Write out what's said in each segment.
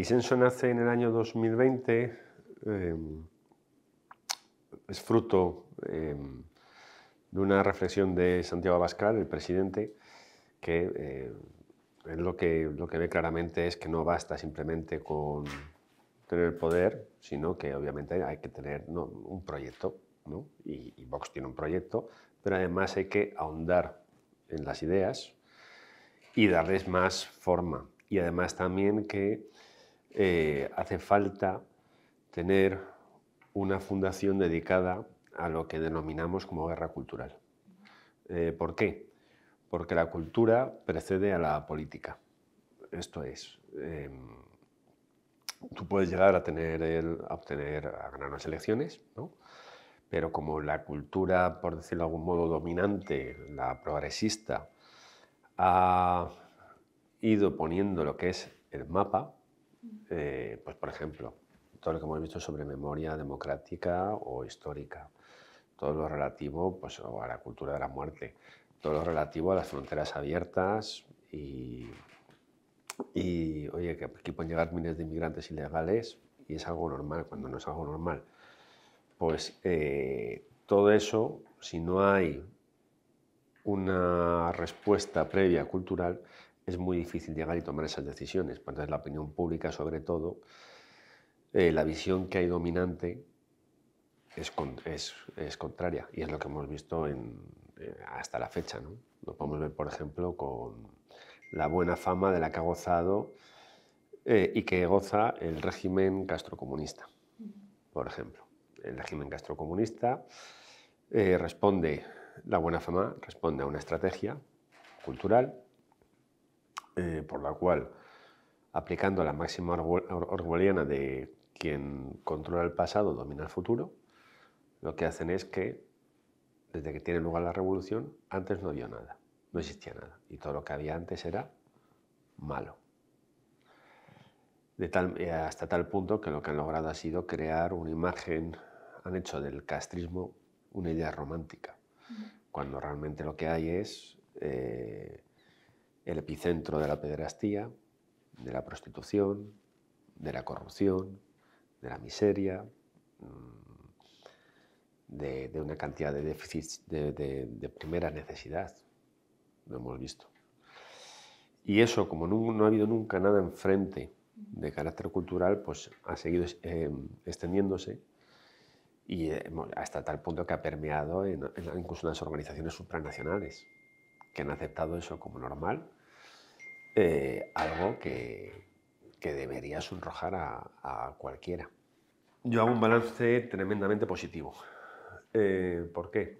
Y Senso nace en el año 2020, em, es fruto em, de una reflexión de Santiago Abascal, el presidente, que eh, lo que, lo que ve claramente es que no basta simplemente con tener poder, sino que obviamente hay que tener un proyecto, ¿no? y Vox tiene un proyecto, pero además hay que ahondar en las ideas y darles más forma. Y además también que eh, hace falta tener una fundación dedicada a lo que denominamos como guerra cultural. Eh, ¿Por qué? Porque la cultura precede a la política. Esto es, em, tú puedes llegar a, tener a, obtener, a ganar las elecciones, ¿no? pero como la cultura, por decirlo de algún modo, dominante, la progresista, ha ido poniendo lo que es el mapa, eh, pues por ejemplo, todo lo que hemos visto sobre memoria democrática o histórica, todo lo relativo pues, a la cultura de la muerte, todo lo relativo a las fronteras abiertas y, y oye, que aquí pueden llegar miles de inmigrantes ilegales y es algo normal, cuando no es algo normal. Pues eh, todo eso, si no hay una respuesta previa cultural, es muy difícil llegar y tomar esas decisiones. Pues entonces la opinión pública, sobre todo, eh, la visión que hay dominante es, es, es, contraria y es lo que hemos visto eh, hasta la fecha. ¿no? Lo podemos ver, por ejemplo, con la buena fama de la que ha gozado eh, y que goza el régimen castrocomunista, por ejemplo. El régimen castrocomunista responde, la buena fama responde a una estrategia cultural eh, por la cual, aplicando la máxima orwelliana de quien controla el pasado domina el futuro, lo que hacen es que, desde que tiene lugar la revolución, antes no había nada, no existía nada, y todo lo que había antes era malo. Eh, hasta tal punto que lo que han logrado ha sido crear una imagen, han hecho del castrismo una idea romántica, cuando realmente lo que hay es eh, el epicentro de la pederastía, de la prostitución, de la corrupción, de la miseria, mm, de, una cantidad de déficits de, primera necesidad. Lo hemos visto. Y eso, como no, ha habido nunca nada enfrente de carácter cultural, pues ha seguido em, extendiéndose y eh, hasta tal punto que ha permeado incluso en las organizaciones supranacionales que han aceptado eso como normal, eh, algo que, debería sonrojar a, cualquiera. Yo hago un balance tremendamente positivo. Eh, ¿Por qué?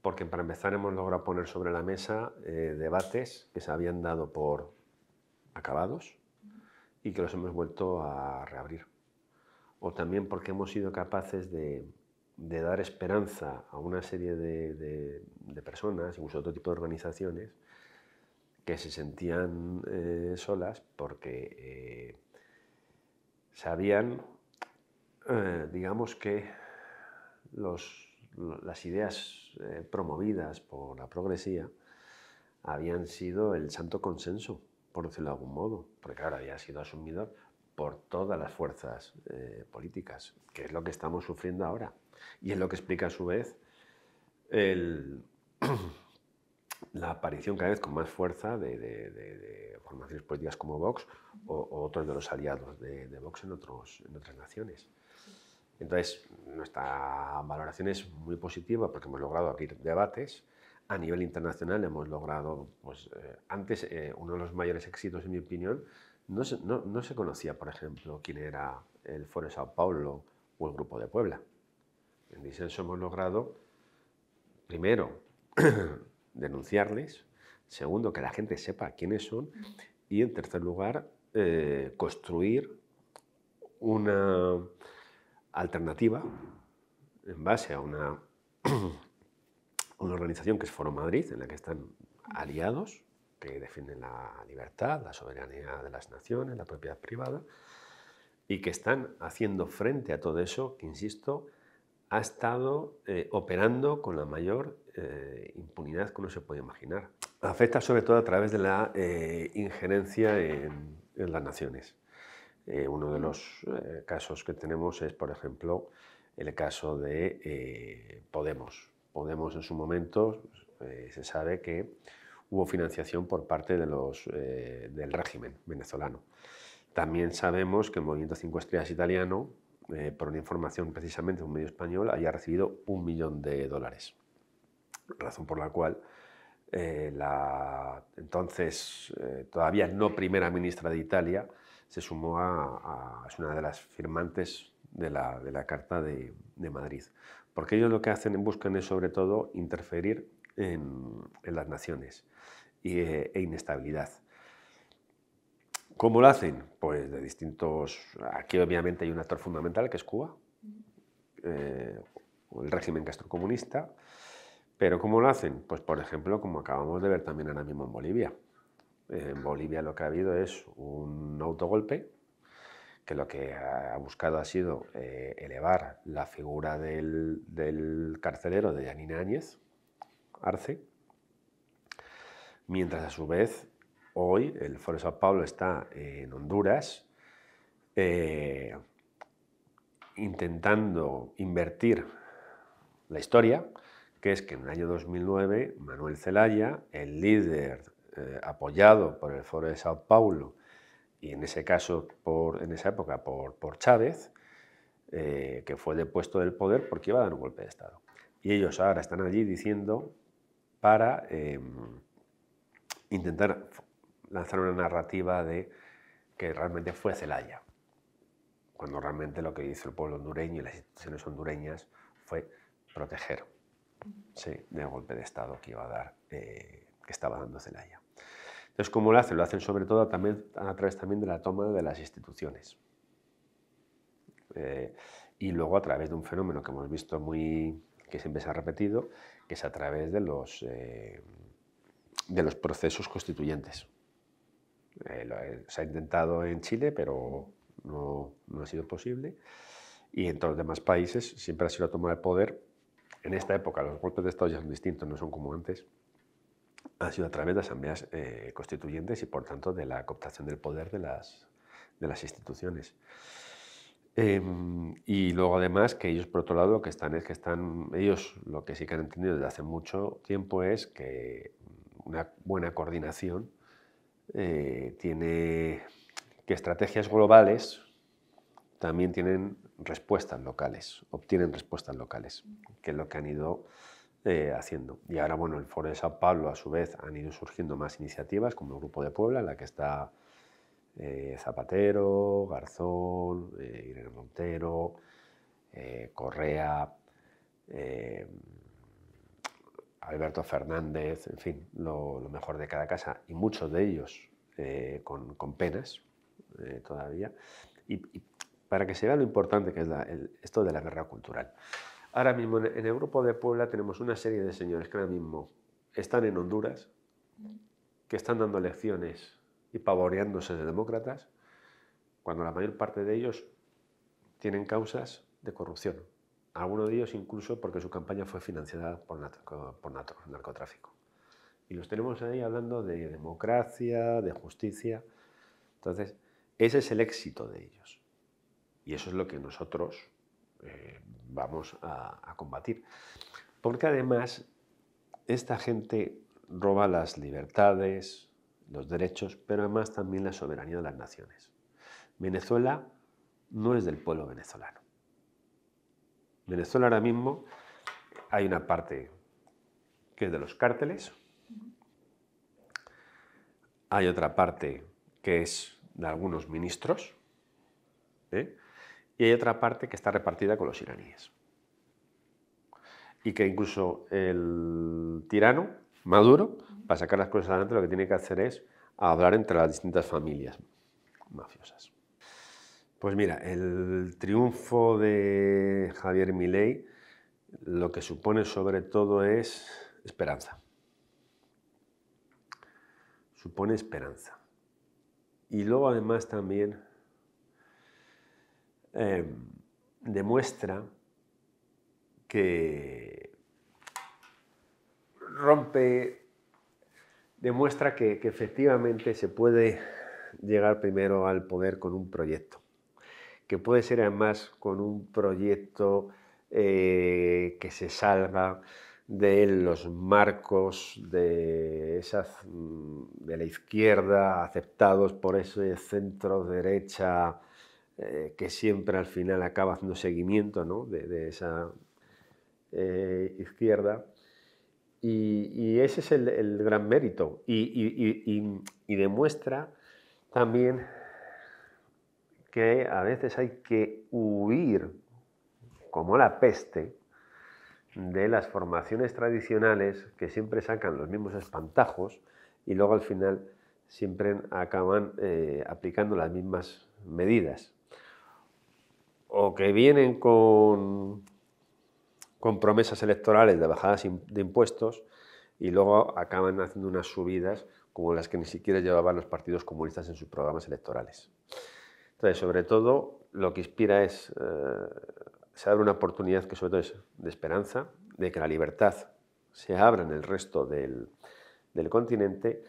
Porque para empezar hemos logrado poner sobre la mesa eh, debates que se habían dado por acabados y que los hemos vuelto a reabrir. O también porque hemos sido capaces de de dar esperanza a una serie de, personas, incluso otro tipo de organizaciones, que se sentían eh, solas porque eh, sabían, eh, digamos que las ideas promovidas por la progresía habían sido el santo consenso, por decirlo de algún modo, porque claro, había sido asumido por todas las fuerzas políticas, que es lo que estamos sufriendo ahora. Y es lo que explica a su vez la aparición cada vez con más fuerza de, formaciones políticas como Vox o, otros de los aliados de, Vox en, otras naciones. Entonces, nuestra valoración es muy positiva porque hemos logrado abrir debates. A nivel internacional hemos logrado, pues eh, antes eh, uno de los mayores éxitos, en mi opinión, no no, no se conocía, por ejemplo, quién era el Foro de Sao Paulo o el Grupo de Puebla. En disenso hemos logrado, primero, denunciarles, segundo, que la gente sepa quiénes son y, en tercer lugar, eh, construir una alternativa en base a una, una organización que es Foro Madrid, en la que están aliados que defienden la libertad, la soberanía de las naciones, la propiedad privada, y que están haciendo frente a todo eso, que insisto, ha estado eh, operando con la mayor eh, impunidad que uno se puede imaginar. Afecta sobre todo a través de la eh, injerencia en, las naciones. uno de los casos que tenemos es, por ejemplo, el caso de Podemos. Podemos en su momento se sabe que hubo financiación por parte de los, del régimen venezolano. También sabemos que el Movimiento 5 Estrellas italiano eh, por una información precisamente de un medio español, haya recibido un millón de dólares. Razón por la cual eh, la entonces eh, todavía no primera ministra de Italia se sumó a, es una de las firmantes de la, Carta de, Madrid. Porque ellos lo que hacen, en buscan es sobre todo interferir en, las naciones e inestabilidad. ¿Cómo lo hacen? Pues de distintos... Aquí obviamente hay un actor fundamental que es Cuba, eh, el régimen castrocomunista, pero ¿cómo lo hacen? Pues por ejemplo, como acabamos de ver también ahora mismo en Bolivia. En Bolivia lo que ha habido es un autogolpe que lo que ha buscado ha sido eh, elevar la figura del, del carcelero de Yanina Áñez, Arce, mientras a su vez Hoy el Foro de Sao Paulo está en Honduras eh, intentando invertir la historia, que es que en el año 2009 Manuel Zelaya, el líder eh, apoyado por el Foro de Sao Paulo y en ese caso, por, en esa época, por, Chávez, eh, que fue depuesto del poder porque iba a dar un golpe de Estado. Y ellos ahora están allí diciendo para em, intentar lanzaron una narrativa de que realmente fue Celaya, cuando realmente lo que hizo el pueblo hondureño y las instituciones hondureñas fue proteger del golpe de Estado que iba a dar, eh, que estaba dando Celaya. Entonces, ¿cómo lo hacen? Lo hacen sobre todo también, a través también de la toma de las instituciones. Eh, y luego a través de un fenómeno que hemos visto muy que siempre se ha repetido, que es a través de los, eh, de los procesos constituyentes. Eh, eh, se ha intentado en Chile, pero no, no ha sido posible. Y en todos los demás países siempre ha sido la toma de poder. En esta época los golpes de Estado ya son distintos, no son como antes. Ha sido a través de asambleas eh, constituyentes y, por tanto, de la cooptación del poder de las, de las instituciones. Em, y luego además que ellos por otro lado que están es que están, ellos lo que sí que han entendido desde hace mucho tiempo es que una buena coordinación eh, tiene que estrategias globales también tienen respuestas locales, obtienen respuestas locales, que es lo que han ido eh, haciendo. Y ahora, bueno, el Foro de Sao Paulo, a su vez, han ido surgiendo más iniciativas, como el Grupo de Puebla, en la que está eh, Zapatero, Garzón, Irene Montero, Correa, Alberto Fernández, en fin, lo, mejor de cada casa, y muchos de ellos eh, con, penas eh, todavía, y, para que se vea lo importante que es esto de la guerra cultural. Ahora mismo en, el grupo de Puebla tenemos una serie de señores que ahora mismo están en Honduras, que están dando lecciones y pavoreándose de demócratas, cuando la mayor parte de ellos tienen causas de corrupción algunos de ellos incluso porque su campaña fue financiada por, narcotráfico. Y los tenemos ahí hablando de democracia, de justicia. Entonces, ese es el éxito de ellos. Y eso es lo que nosotros eh, vamos a combatir. Porque además, esta gente roba las libertades, los derechos, pero además también la soberanía de las naciones. Venezuela no es del pueblo venezolano. En Venezuela ahora mismo hay una parte que es de los cárteles, hay otra parte que es de algunos ministros, ¿eh? y hay otra parte que está repartida con los iraníes. Y que incluso el tirano, Maduro, para sacar las cosas adelante, lo que tiene que hacer es hablar entre las distintas familias mafiosas. Pues mira, el triunfo de Javier Milei lo que supone sobre todo es esperanza. Supone esperanza. Y luego además también eh, demuestra que rompe, demuestra que efectivamente se puede llegar primero al poder con un proyecto que puede ser además con un proyecto eh, que se salga de los marcos de, esas, mm, de la izquierda aceptados por ese centro derecha eh, que siempre al final acaba haciendo seguimiento de, esa eh, izquierda. Y, ese es el, gran mérito y demuestra también que a veces hay que huir, como la peste, de las formaciones tradicionales que siempre sacan los mismos espantajos y luego al final siempre acaban eh, aplicando las mismas medidas. O que vienen con, con promesas electorales de bajadas de impuestos y luego acaban haciendo unas subidas como las que ni siquiera llevaban los partidos comunistas en sus programas electorales. Entonces, sobre todo, lo que inspira es, eh, se abre una oportunidad que sobre todo es de esperanza, de que la libertad se abra en el resto del, continente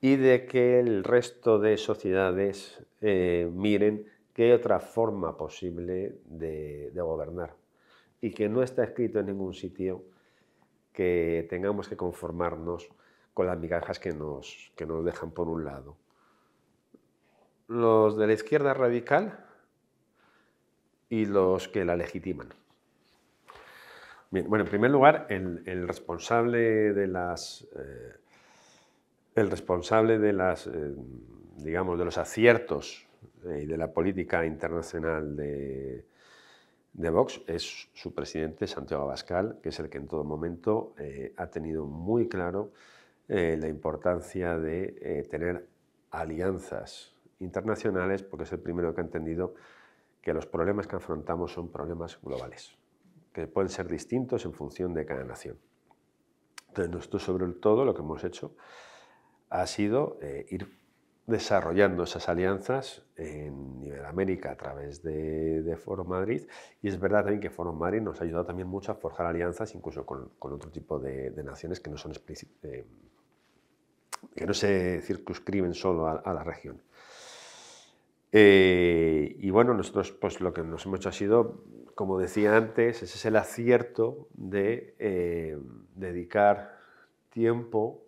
y de que el resto de sociedades eh, miren miren hay otra forma posible de, gobernar y que no está escrito en ningún sitio que tengamos que conformarnos con las migajas que nos dejan por un lado los de la izquierda radical y los que la legitiman. bueno, en primer lugar, el, responsable de las... Eh, el responsable de eh, digamos, de los aciertos eh, y de la política internacional de, Vox es su presidente Santiago Abascal, que es el que en todo momento ha tenido muy claro la importancia de tener alianzas internacionales porque es el primero que ha entendido que los problemas que afrontamos son problemas globales, que pueden ser distintos en función de cada nación. Entonces, nosotros sobre todo lo que hemos hecho ha sido eh, ir desarrollando esas alianzas en América a través de, Foro Madrid y es verdad también que Foro Madrid nos ha ayudado también mucho a forjar alianzas incluso con, otro tipo de, naciones eh, que no se circunscriben solo a la región. Eh, y bueno, nosotros pues, lo que nos hemos hecho ha sido, como decía antes, ese es el acierto de eh, dedicar tiempo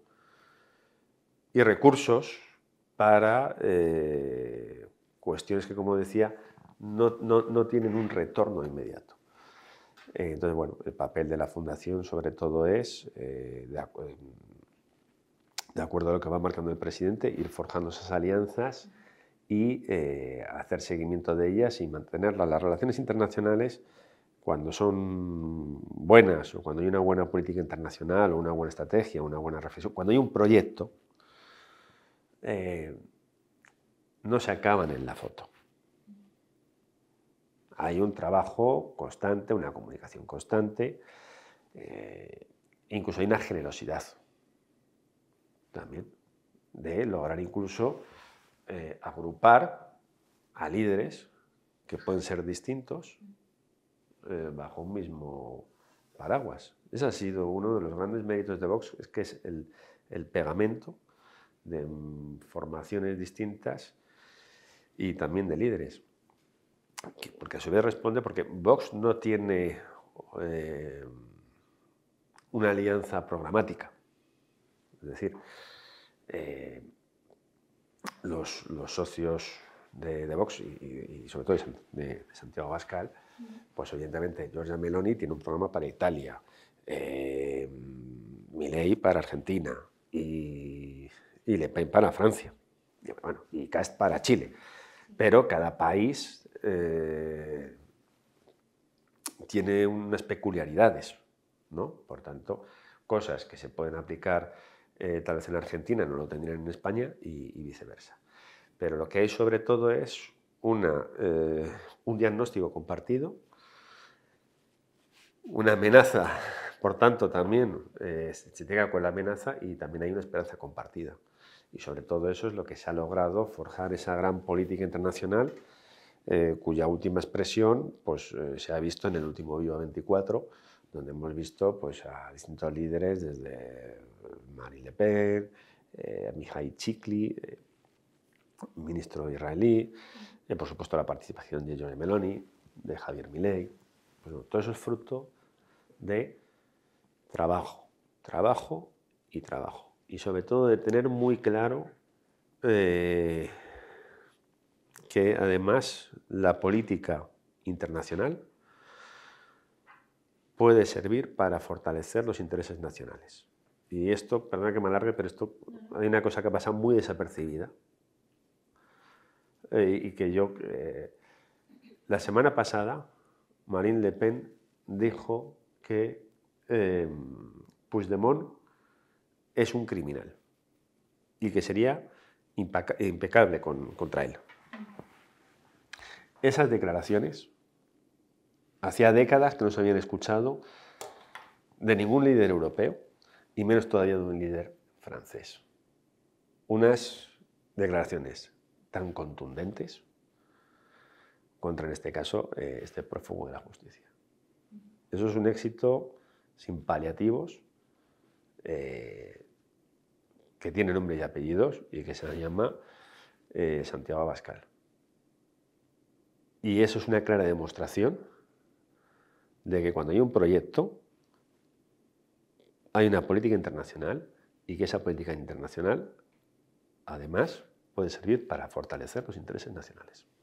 y recursos para eh, cuestiones que, como decía, no, tienen un retorno inmediato. Entonces, bueno, el papel de la fundación sobre todo es, de, acuerdo a lo que va marcando el presidente, ir forjando esas alianzas y eh, hacer seguimiento de ellas y mantenerlas. Las relaciones internacionales, cuando son buenas o cuando hay una buena política internacional o una buena estrategia, una buena reflexión, cuando hay un proyecto, eh, no se acaban en la foto. Hay un trabajo constante, una comunicación constante, eh, incluso hay una generosidad también de lograr incluso eh, agrupar a líderes que pueden ser distintos eh, bajo un mismo paraguas. Ese ha sido uno de los grandes méritos de Vox, es que es el, pegamento de mm, formaciones distintas y también de líderes. Porque a su vez responde, porque Vox no tiene eh, una alianza programática. Es decir, los, socios de, Vox y, sobre todo de, Santiago Bascal, pues evidentemente Giorgia Meloni tiene un programa para Italia, eh, Milei para Argentina y, Le Pen para Francia y, bueno, Cast para Chile. Pero cada país eh, tiene unas peculiaridades, ¿no? Por tanto, cosas que se pueden aplicar eh, tal vez en Argentina no lo tendrían en España y, viceversa. Pero lo que hay sobre todo es una, eh, un diagnóstico compartido, una amenaza, por tanto también eh, se llega con la amenaza y también hay una esperanza compartida. Y sobre todo eso es lo que se ha logrado forjar esa gran política internacional cuya última expresión pues, se ha visto en el último Viva 24, donde hemos visto pues, a distintos líderes desde Marine Le Pen, eh, Mihai Chikli, eh, ministro israelí, eh, por supuesto la participación de Johnny Meloni, de Javier Milei. Pues todo eso es fruto de trabajo, trabajo y trabajo. Y sobre todo de tener muy claro eh, que además la política internacional puede servir para fortalecer los intereses nacionales. Y esto, perdona que me alargue, pero esto hay una cosa que pasa muy desapercibida. Eh, y que yo. Eh, la semana pasada, Marine Le Pen dijo que eh, Puigdemont es un criminal y que sería impecable contra él. Esas declaraciones, hacía décadas que no se habían escuchado de ningún líder europeo y menos todavía de un líder francés. Unas declaraciones tan contundentes contra, en este caso, eh, este prófugo de la justicia. Eso es un éxito sin paliativos, eh, que tiene nombre y apellidos y que se llama eh, Santiago Abascal. Y eso es una clara demostración de que cuando hay un proyecto, hay una política internacional y que esa política internacional, además, puede servir para fortalecer los intereses nacionales.